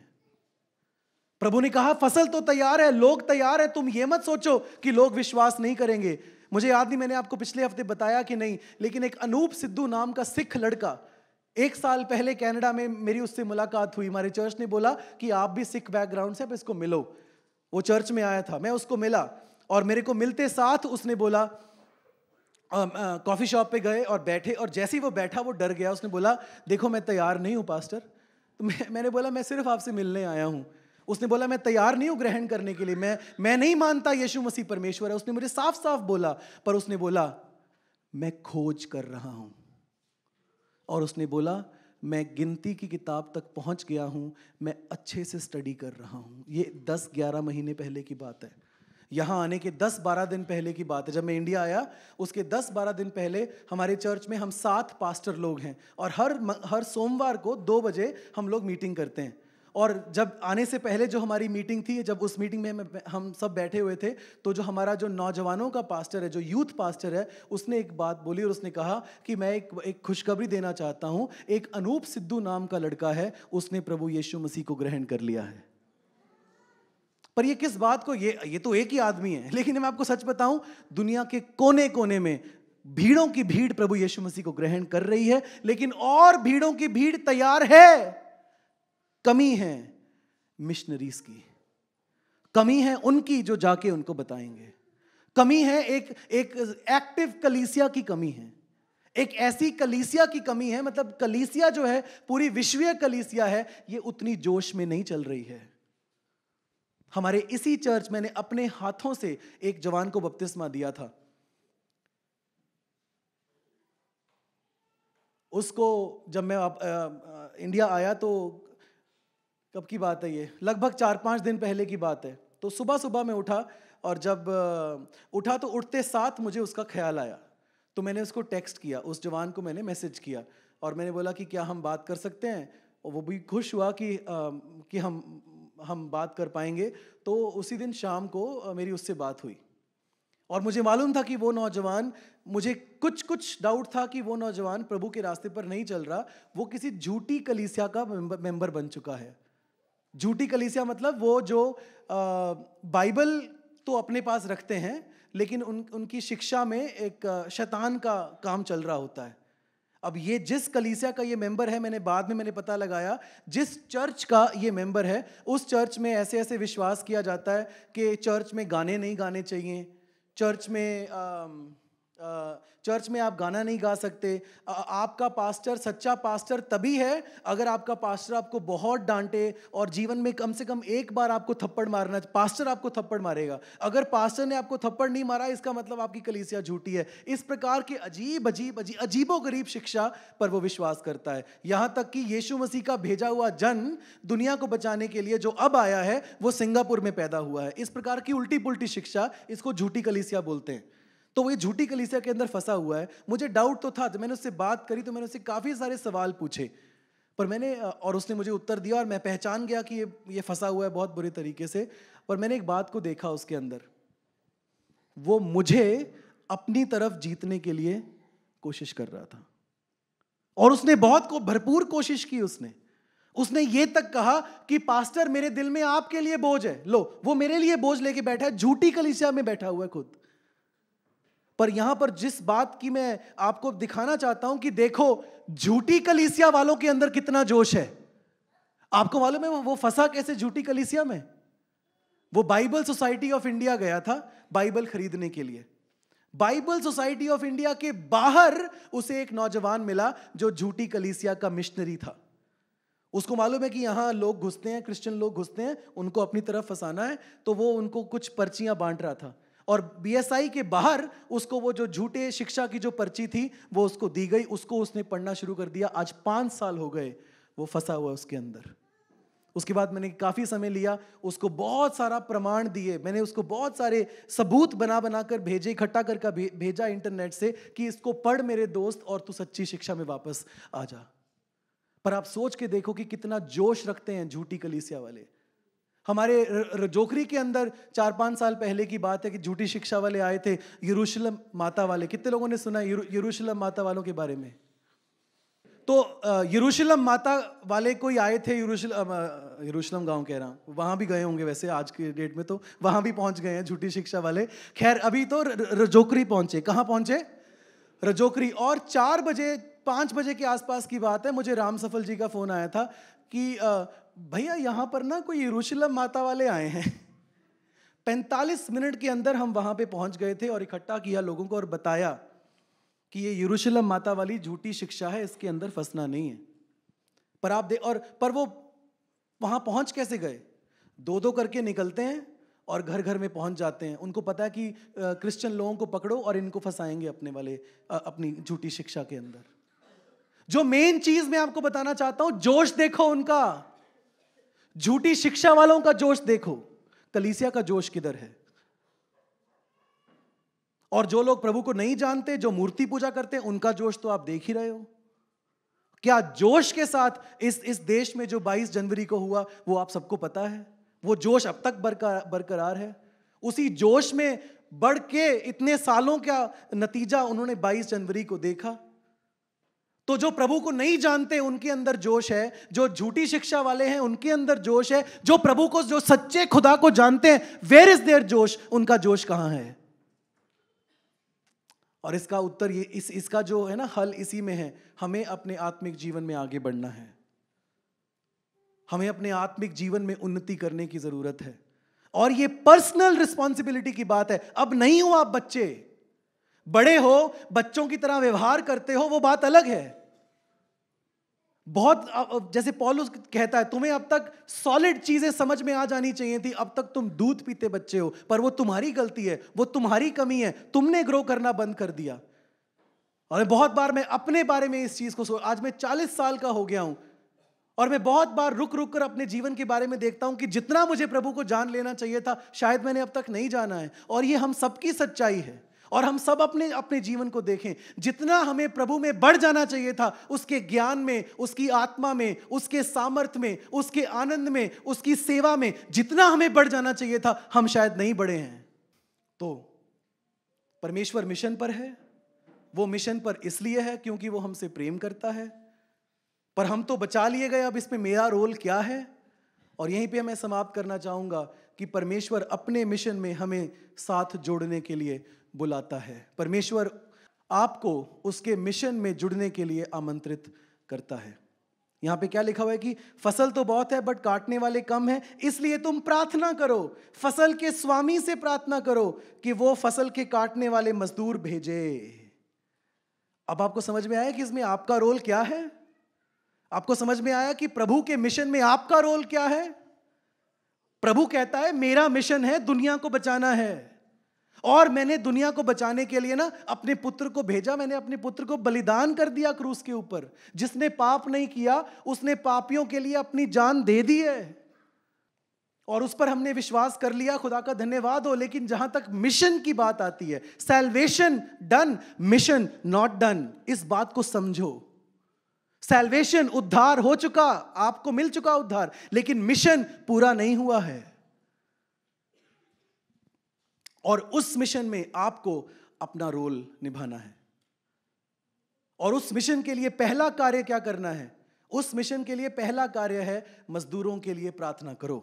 प्रभु ने कहा फसल तो तैयार है लोग तैयार है तुम ये मत सोचो कि लोग विश्वास नहीं करेंगे मुझे याद नहीं मैंने आपको पिछले हफ्ते बताया कि नहीं लेकिन एक अनूप सिद्धू नाम का सिख लड़का एक साल पहले कनाडा में मेरी उससे मुलाकात हुई हमारे चर्च ने बोला कि आप भी सिख बैकग्राउंड से आप इसको मिलो वो चर्च में आया था मैं उसको मिला और मेरे को मिलते साथ उसने बोला कॉफ़ी शॉप पे गए और बैठे और जैसे ही वो बैठा वो डर गया उसने बोला देखो मैं तैयार नहीं हूँ पास्टर तो मैं, मैंने बोला मैं सिर्फ आपसे मिलने आया हूँ उसने बोला मैं तैयार नहीं हूँ ग्रहण करने के लिए मैं मैं नहीं मानता यीशु मसीह परमेश्वर है उसने मुझे साफ साफ बोला पर उसने बोला मैं खोज कर रहा हूँ और उसने बोला मैं गिनती की किताब तक पहुंच गया हूँ मैं अच्छे से स्टडी कर रहा हूँ ये दस ग्यारह महीने पहले की बात है यहाँ आने के दस बारह दिन पहले की बात है जब मैं इंडिया आया उसके दस बारह दिन पहले हमारे चर्च में हम सात पास्टर लोग हैं और हर हर सोमवार को दो बजे हम लोग मीटिंग करते हैं और जब आने से पहले जो हमारी मीटिंग थी जब उस मीटिंग में हम सब बैठे हुए थे तो जो हमारा जो नौजवानों का पास्टर है जो यूथ पास्टर है उसने एक बात बोली और उसने कहा कि मैं एक एक खुशखबरी देना चाहता हूँ एक अनूप सिद्धू नाम का लड़का है उसने प्रभु यीशु मसीह को ग्रहण कर लिया है पर ये किस बात को ये ये तो एक ही आदमी है लेकिन मैं आपको सच बताऊं दुनिया के कोने कोने में भीड़ों की भीड़ प्रभु यीशु मसीह को ग्रहण कर रही है लेकिन और भीड़ों की भीड़ तैयार है कमी है मिशनरीज की कमी है उनकी जो जाके उनको बताएंगे कमी है एक एक एक्टिव कलीसिया की कमी है एक ऐसी कलीसिया की कमी है मतलब कलीसिया जो है पूरी विश्वीय कलीसिया है ये उतनी जोश में नहीं चल रही है हमारे इसी चर्च मैंने अपने हाथों से एक जवान को बपतिस्मा दिया था उसको जब मैं आप, आ, आ, इंडिया आया तो कब की बात है ये लगभग चार पाँच दिन पहले की बात है तो सुबह सुबह मैं उठा और जब उठा तो उठते साथ मुझे उसका ख्याल आया तो मैंने उसको टेक्स्ट किया उस जवान को मैंने मैसेज किया और मैंने बोला कि क्या हम बात कर सकते हैं और वो भी खुश हुआ कि आ, कि हम हम बात कर पाएंगे तो उसी दिन शाम को मेरी उससे बात हुई और मुझे मालूम था कि वो नौजवान मुझे कुछ कुछ डाउट था कि वो नौजवान प्रभु के रास्ते पर नहीं चल रहा वो किसी झूठी कलीसिया का मेंबर बन चुका है झूठी कलीसिया मतलब वो जो बाइबल तो अपने पास रखते हैं लेकिन उन उनकी शिक्षा में एक शैतान का काम चल रहा होता है अब ये जिस कलीसिया का ये मेंबर है मैंने बाद में मैंने पता लगाया जिस चर्च का ये मेंबर है उस चर्च में ऐसे ऐसे विश्वास किया जाता है कि चर्च में गाने नहीं गाने चाहिए चर्च में आ, चर्च में आप गाना नहीं गा सकते आपका पास्टर सच्चा पास्टर तभी है अगर आपका पास्टर आपको बहुत डांटे और जीवन में कम से कम एक बार आपको थप्पड़ मारना पास्टर आपको थप्पड़ मारेगा अगर पास्टर ने आपको थप्पड़ नहीं मारा इसका मतलब आपकी कलीसिया झूठी है इस प्रकार के अजीब अजीब अजीब अजीबो गरीब शिक्षा पर वो विश्वास करता है यहाँ तक कि यीशु मसीह का भेजा हुआ जन दुनिया को बचाने के लिए जो अब आया है वो सिंगापुर में पैदा हुआ है इस प्रकार की उल्टी पुल्टी शिक्षा इसको झूठी कलीसिया बोलते हैं तो वो झूठी कलीसिया के अंदर फंसा हुआ है मुझे डाउट तो था जब मैंने उससे बात करी तो मैंने उससे काफ़ी सारे सवाल पूछे पर मैंने और उसने मुझे उत्तर दिया और मैं पहचान गया कि ये ये फंसा हुआ है बहुत बुरे तरीके से पर मैंने एक बात को देखा उसके अंदर वो मुझे अपनी तरफ जीतने के लिए कोशिश कर रहा था और उसने बहुत को भरपूर कोशिश की उसने उसने ये तक कहा कि पास्टर मेरे दिल में आपके लिए बोझ है लो वो मेरे लिए बोझ लेके बैठा है झूठी कलिसिया में बैठा हुआ है खुद पर यहां पर जिस बात की मैं आपको दिखाना चाहता हूं कि देखो झूठी कलीसिया वालों के अंदर कितना जोश है आपको मालूम है वो फंसा कैसे झूठी कलीसिया में वो बाइबल सोसाइटी ऑफ इंडिया गया था बाइबल खरीदने के लिए बाइबल सोसाइटी ऑफ इंडिया के बाहर उसे एक नौजवान मिला जो झूठी कलीसिया का मिशनरी था उसको मालूम है कि यहां लोग घुसते हैं क्रिश्चियन लोग घुसते हैं उनको अपनी तरफ फंसाना है तो वो उनको कुछ पर्चियां बांट रहा था और बीएसआई के बाहर उसको वो जो झूठे शिक्षा की जो पर्ची थी वो उसको दी गई उसको उसने पढ़ना शुरू कर दिया आज पाँच साल हो गए वो फंसा हुआ उसके अंदर उसके बाद मैंने काफ़ी समय लिया उसको बहुत सारा प्रमाण दिए मैंने उसको बहुत सारे सबूत बना बना कर भेजे इकट्ठा कर भेजा इंटरनेट से कि इसको पढ़ मेरे दोस्त और तू सच्ची शिक्षा में वापस आ जा पर आप सोच के देखो कि कितना जोश रखते हैं झूठी कलीसिया वाले हमारे जोखरी के अंदर चार पाँच साल पहले की बात है कि झूठी शिक्षा वाले आए थे यरूशलम माता वाले कितने लोगों ने सुना यरूशलम माता वालों के बारे में तो यरूशलम माता वाले कोई आए थे यरूशलम यरूशलम गांव कह रहा हूँ वहाँ भी गए होंगे वैसे आज के डेट में तो वहाँ भी पहुँच गए हैं झूठी शिक्षा वाले खैर अभी तो रजोकरी पहुँचे कहाँ पहुँचे रजोकरी और चार बजे पाँच बजे के आसपास की बात है मुझे राम सफल जी का फ़ोन आया था कि भैया यहाँ पर ना कोई यरूशलम माता वाले आए हैं 45 मिनट के अंदर हम वहाँ पे पहुँच गए थे और इकट्ठा किया लोगों को और बताया कि ये यरूशलम माता वाली झूठी शिक्षा है इसके अंदर फंसना नहीं है पर आप दे और पर वो वहाँ पहुँच कैसे गए दो दो करके निकलते हैं और घर घर में पहुंच जाते हैं उनको पता है कि क्रिश्चियन लोगों को पकड़ो और इनको फंसाएंगे अपने वाले अपनी झूठी शिक्षा के अंदर जो मेन चीज मैं आपको बताना चाहता हूं जोश देखो उनका झूठी शिक्षा वालों का जोश देखो कलीसिया का जोश किधर है और जो लोग प्रभु को नहीं जानते जो मूर्ति पूजा करते हैं उनका जोश तो आप देख ही रहे हो क्या जोश के साथ इस इस देश में जो 22 जनवरी को हुआ वो आप सबको पता है वो जोश अब तक बरकरार बरकरार है उसी जोश में बढ़ के इतने सालों का नतीजा उन्होंने 22 जनवरी को देखा तो जो प्रभु को नहीं जानते उनके अंदर जोश है जो झूठी शिक्षा वाले हैं उनके अंदर जोश है जो प्रभु को जो सच्चे खुदा को जानते हैं वेर इज देयर जोश उनका जोश कहां है और इसका उत्तर ये इस इसका जो है ना हल इसी में है हमें अपने आत्मिक जीवन में आगे बढ़ना है हमें अपने आत्मिक जीवन में उन्नति करने की जरूरत है और ये पर्सनल रिस्पॉन्सिबिलिटी की बात है अब नहीं हो आप बच्चे बड़े हो बच्चों की तरह व्यवहार करते हो वो बात अलग है बहुत जैसे पॉलुस कहता है तुम्हें अब तक सॉलिड चीजें समझ में आ जानी चाहिए थी अब तक तुम दूध पीते बच्चे हो पर वो तुम्हारी गलती है वो तुम्हारी कमी है तुमने ग्रो करना बंद कर दिया और बहुत बार मैं अपने बारे में इस चीज को सोच आज मैं चालीस साल का हो गया हूं और मैं बहुत बार रुक रुक कर अपने जीवन के बारे में देखता हूं कि जितना मुझे प्रभु को जान लेना चाहिए था शायद मैंने अब तक नहीं जाना है और ये हम सबकी सच्चाई है और हम सब अपने अपने जीवन को देखें जितना हमें प्रभु में बढ़ जाना चाहिए था उसके ज्ञान में उसकी आत्मा में उसके सामर्थ्य में उसके आनंद में उसकी सेवा में जितना हमें बढ़ जाना चाहिए था हम शायद नहीं बढ़े हैं तो परमेश्वर मिशन पर है वो मिशन पर इसलिए है क्योंकि वो हमसे प्रेम करता है पर हम तो बचा लिए गए अब इसमें मेरा रोल क्या है और यहीं पे मैं समाप्त करना चाहूंगा कि परमेश्वर अपने मिशन में हमें साथ जोड़ने के लिए बुलाता है परमेश्वर आपको उसके मिशन में जुड़ने के लिए आमंत्रित करता है यहां पे क्या लिखा हुआ है कि फसल तो बहुत है बट काटने वाले कम हैं इसलिए तुम प्रार्थना करो फसल के स्वामी से प्रार्थना करो कि वो फसल के काटने वाले मजदूर भेजे अब आपको समझ में आया कि इसमें आपका रोल क्या है आपको समझ में आया कि प्रभु के मिशन में आपका रोल क्या है प्रभु कहता है मेरा मिशन है दुनिया को बचाना है और मैंने दुनिया को बचाने के लिए ना अपने पुत्र को भेजा मैंने अपने पुत्र को बलिदान कर दिया क्रूस के ऊपर जिसने पाप नहीं किया उसने पापियों के लिए अपनी जान दे दी है और उस पर हमने विश्वास कर लिया खुदा का धन्यवाद हो लेकिन जहां तक मिशन की बात आती है salvation done mission not done इस बात को समझो सेल्वेशन उद्धार हो चुका आपको मिल चुका उद्धार लेकिन मिशन पूरा नहीं हुआ है और उस मिशन में आपको अपना रोल निभाना है और उस मिशन के लिए पहला कार्य क्या करना है उस मिशन के लिए पहला कार्य है मजदूरों के लिए प्रार्थना करो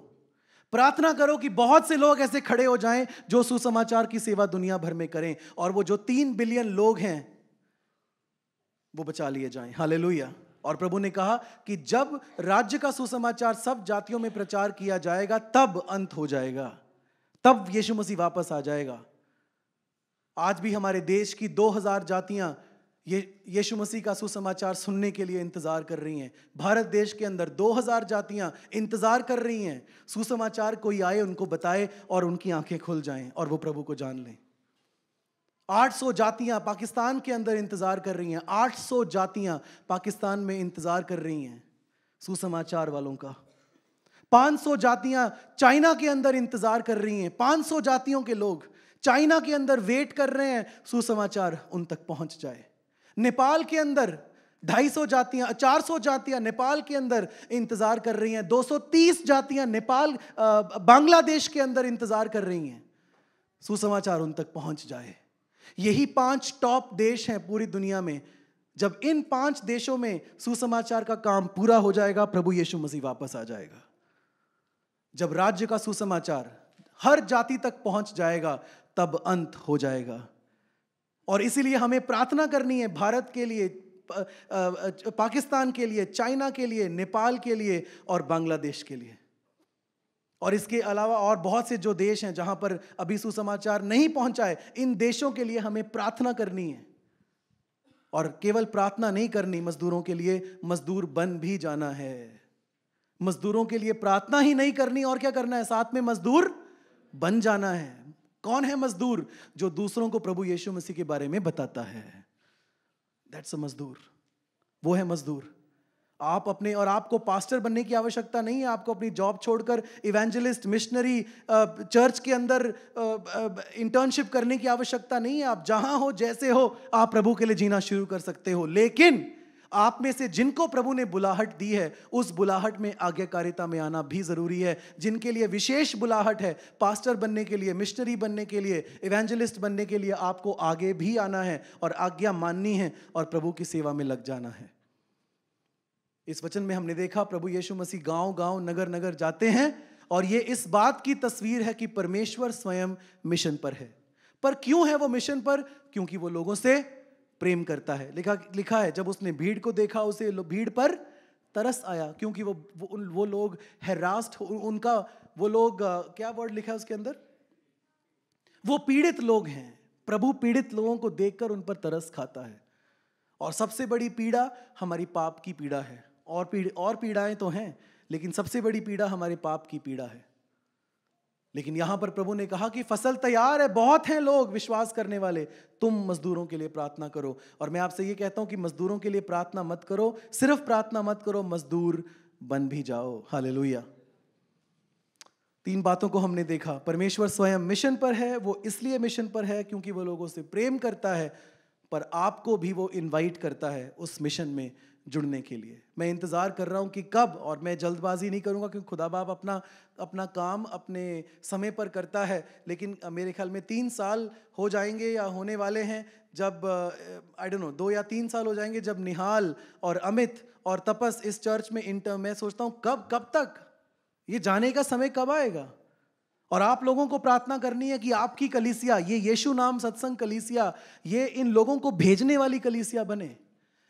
प्रार्थना करो कि बहुत से लोग ऐसे खड़े हो जाएं जो सुसमाचार की सेवा दुनिया भर में करें और वो जो तीन बिलियन लोग हैं वो बचा लिए जाएं हाले और प्रभु ने कहा कि जब राज्य का सुसमाचार सब जातियों में प्रचार किया जाएगा तब अंत हो जाएगा तब यीशु मसीह वापस आ जाएगा आज भी हमारे देश की 2000 जातियां ये यीशु मसीह का सुसमाचार सुनने के लिए इंतज़ार कर रही हैं भारत देश के अंदर 2000 जातियां इंतज़ार कर रही हैं सुसमाचार कोई आए उनको बताए और उनकी आंखें खुल जाएं और वो प्रभु को जान लें 800 जातियां पाकिस्तान के अंदर इंतज़ार कर रही हैं 800 जातियां पाकिस्तान में इंतज़ार कर रही हैं सुसमाचार वालों का 500 जातियां चाइना के अंदर इंतजार कर रही हैं 500 जातियों के लोग चाइना के अंदर वेट कर रहे हैं सुसमाचार उन तक पहुंच जाए नेपाल के अंदर 250 जातियां 400 जातियां नेपाल के अंदर इंतजार कर रही हैं 230 जातियां नेपाल बांग्लादेश के अंदर इंतजार कर रही हैं सुसमाचार उन तक पहुंच जाए यही पांच टॉप देश हैं पूरी दुनिया में जब इन पांच देशों में सुसमाचार का काम पूरा हो जाएगा प्रभु यीशु मसीह वापस आ जाएगा जब राज्य का सुसमाचार हर जाति तक पहुंच जाएगा तब अंत हो जाएगा और इसीलिए हमें प्रार्थना करनी है भारत के लिए पाकिस्तान के लिए चाइना के लिए नेपाल के लिए और बांग्लादेश के लिए और इसके अलावा और बहुत से जो देश हैं जहां पर अभी सुसमाचार नहीं पहुंचा है इन देशों के लिए हमें प्रार्थना करनी है और केवल प्रार्थना नहीं करनी मजदूरों के लिए मजदूर बन भी जाना है मजदूरों के लिए प्रार्थना ही नहीं करनी और क्या करना है साथ में मजदूर बन जाना है कौन है मजदूर जो दूसरों को प्रभु यीशु मसीह के बारे में बताता है दैट्स अ मजदूर वो है मजदूर आप अपने और आपको पास्टर बनने की आवश्यकता नहीं है आपको अपनी जॉब छोड़कर इवेंजलिस्ट मिशनरी चर्च के अंदर इंटर्नशिप करने की आवश्यकता नहीं है आप जहां हो जैसे हो आप प्रभु के लिए जीना शुरू कर सकते हो लेकिन आप में से जिनको प्रभु ने बुलाहट दी है उस बुलाहट में आज्ञाकारिता में आना भी ज़रूरी है जिनके लिए विशेष बुलाहट है पास्टर बनने के लिए मिशनरी बनने के लिए इवेंजलिस्ट बनने के लिए आपको आगे भी आना है और आज्ञा माननी है और प्रभु की सेवा में लग जाना है इस वचन में हमने देखा प्रभु यीशु मसीह गांव गांव नगर नगर जाते हैं और ये इस बात की तस्वीर है कि परमेश्वर स्वयं मिशन पर है पर क्यों है वो मिशन पर क्योंकि वो लोगों से प्रेम करता है लिखा लिखा है जब उसने भीड़ को देखा उसे भीड़ पर तरस आया क्योंकि वो वो, वो लोग हेरास्ट उनका वो लोग क्या वर्ड लिखा है उसके अंदर वो पीड़ित लोग हैं प्रभु पीड़ित लोगों को देखकर उन पर तरस खाता है और सबसे बड़ी पीड़ा हमारी पाप की पीड़ा है और पीड़ और पीड़ाएं तो हैं लेकिन सबसे बड़ी पीड़ा हमारे पाप की पीड़ा है लेकिन यहां पर प्रभु ने कहा कि फसल तैयार है बहुत हैं लोग विश्वास करने वाले तुम मजदूरों के लिए प्रार्थना करो और मैं आपसे ये कहता हूं कि मजदूरों के लिए प्रार्थना मत करो सिर्फ प्रार्थना मत करो मजदूर बन भी जाओ हालेलुया तीन बातों को हमने देखा परमेश्वर स्वयं मिशन पर है वो इसलिए मिशन पर है क्योंकि वो लोगों से प्रेम करता है पर आपको भी वो इनवाइट करता है उस मिशन में जुड़ने के लिए मैं इंतज़ार कर रहा हूँ कि कब और मैं जल्दबाजी नहीं करूँगा क्योंकि खुदा बाप अपना अपना काम अपने समय पर करता है लेकिन मेरे ख्याल में तीन साल हो जाएंगे या होने वाले हैं जब आई डोंट नो दो या तीन साल हो जाएंगे जब निहाल और अमित और तपस इस चर्च में इंटर मैं सोचता हूँ कब कब तक ये जाने का समय कब आएगा और आप लोगों को प्रार्थना करनी है कि आपकी कलीसिया ये यीशु नाम सत्संग कलीसिया ये इन लोगों को भेजने वाली कलीसिया बने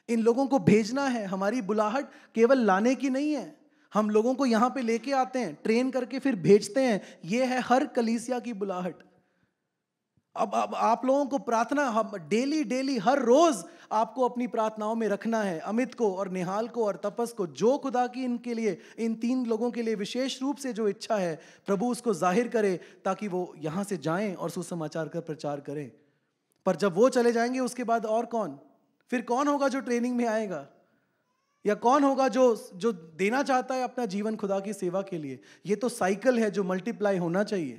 इन लोगों को भेजना है हमारी बुलाहट केवल लाने की नहीं है हम लोगों को यहाँ पे लेके आते हैं ट्रेन करके फिर भेजते हैं ये है हर कलीसिया की बुलाहट अब अब आप लोगों को प्रार्थना हम डेली डेली हर रोज आपको अपनी प्रार्थनाओं में रखना है अमित को और निहाल को और तपस को जो खुदा की इनके लिए इन तीन लोगों के लिए विशेष रूप से जो इच्छा है प्रभु उसको जाहिर करे ताकि वो यहाँ से जाएं और सुसमाचार का कर प्रचार करें पर जब वो चले जाएंगे उसके बाद और कौन फिर कौन होगा जो ट्रेनिंग में आएगा या कौन होगा जो जो देना चाहता है अपना जीवन खुदा की सेवा के लिए ये तो साइकिल है जो मल्टीप्लाई होना चाहिए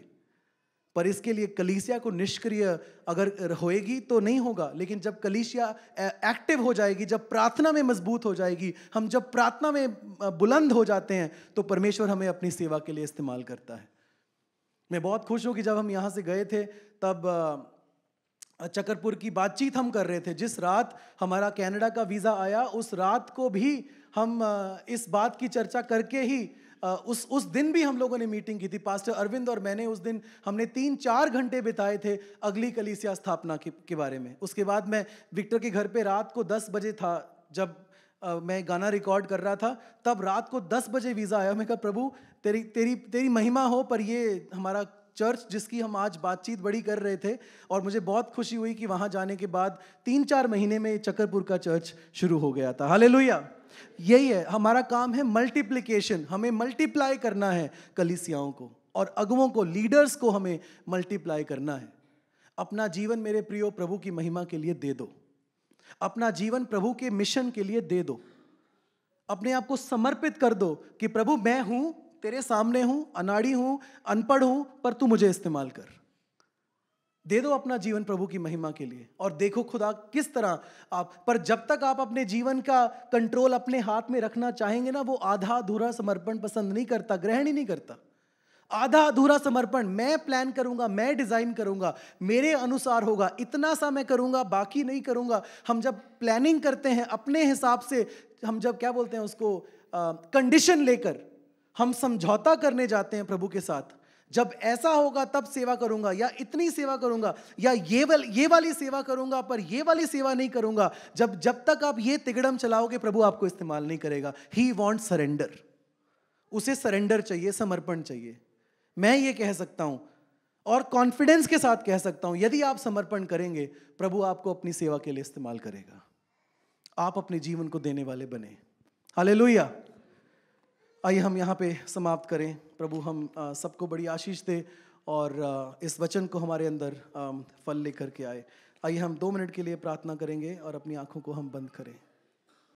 पर इसके लिए कलीसिया को निष्क्रिय अगर होएगी तो नहीं होगा लेकिन जब कलीसिया एक्टिव हो जाएगी जब प्रार्थना में मजबूत हो जाएगी हम जब प्रार्थना में बुलंद हो जाते हैं तो परमेश्वर हमें अपनी सेवा के लिए इस्तेमाल करता है मैं बहुत खुश हूँ कि जब हम यहाँ से गए थे तब चकरपुर की बातचीत हम कर रहे थे जिस रात हमारा कनाडा का वीज़ा आया उस रात को भी हम इस बात की चर्चा करके ही उस उस दिन भी हम लोगों ने मीटिंग की थी पास्टर अरविंद और मैंने उस दिन हमने तीन चार घंटे बिताए थे अगली कलीसिया स्थापना के, के बारे में उसके बाद मैं विक्टर के घर पे रात को दस बजे था जब Uh, मैं गाना रिकॉर्ड कर रहा था तब रात को दस बजे वीज़ा आया मैं कहा प्रभु तेरी तेरी तेरी महिमा हो पर ये हमारा चर्च जिसकी हम आज बातचीत बड़ी कर रहे थे और मुझे बहुत खुशी हुई कि वहाँ जाने के बाद तीन चार महीने में चक्करपुर का चर्च शुरू हो गया था हाले यही है हमारा काम है मल्टीप्लीकेशन हमें मल्टीप्लाई करना है कलिसियाओं को और अगुओं को लीडर्स को हमें मल्टीप्लाई करना है अपना जीवन मेरे प्रियो प्रभु की महिमा के लिए दे दो अपना जीवन प्रभु के मिशन के लिए दे दो अपने आप को समर्पित कर दो कि प्रभु मैं हूं तेरे सामने हूं अनाड़ी हूं अनपढ़ हूं पर तू मुझे इस्तेमाल कर दे दो अपना जीवन प्रभु की महिमा के लिए और देखो खुदा किस तरह आप पर जब तक आप अपने जीवन का कंट्रोल अपने हाथ में रखना चाहेंगे ना वो आधा अधूरा समर्पण पसंद नहीं करता ग्रहण ही नहीं करता आधा अधूरा समर्पण मैं प्लान करूंगा मैं डिजाइन करूंगा मेरे अनुसार होगा इतना सा मैं करूंगा बाकी नहीं करूंगा हम जब प्लानिंग करते हैं अपने हिसाब से हम जब क्या बोलते हैं उसको कंडीशन लेकर हम समझौता करने जाते हैं प्रभु के साथ जब ऐसा होगा तब सेवा करूंगा या इतनी सेवा करूंगा या ये वल, ये वाली सेवा करूंगा पर ये वाली सेवा नहीं करूंगा जब जब तक आप ये तिगड़म चलाओगे प्रभु आपको इस्तेमाल नहीं करेगा ही वॉन्ट सरेंडर उसे सरेंडर चाहिए समर्पण चाहिए मैं ये कह सकता हूं और कॉन्फिडेंस के साथ कह सकता हूं यदि आप समर्पण करेंगे प्रभु आपको अपनी सेवा के लिए इस्तेमाल करेगा आप अपने जीवन को देने वाले बने हालेलुया आइए हम यहाँ पे समाप्त करें प्रभु हम सबको बड़ी आशीष दे और इस वचन को हमारे अंदर फल लेकर के आए आइए हम दो मिनट के लिए प्रार्थना करेंगे और अपनी आँखों को हम बंद करें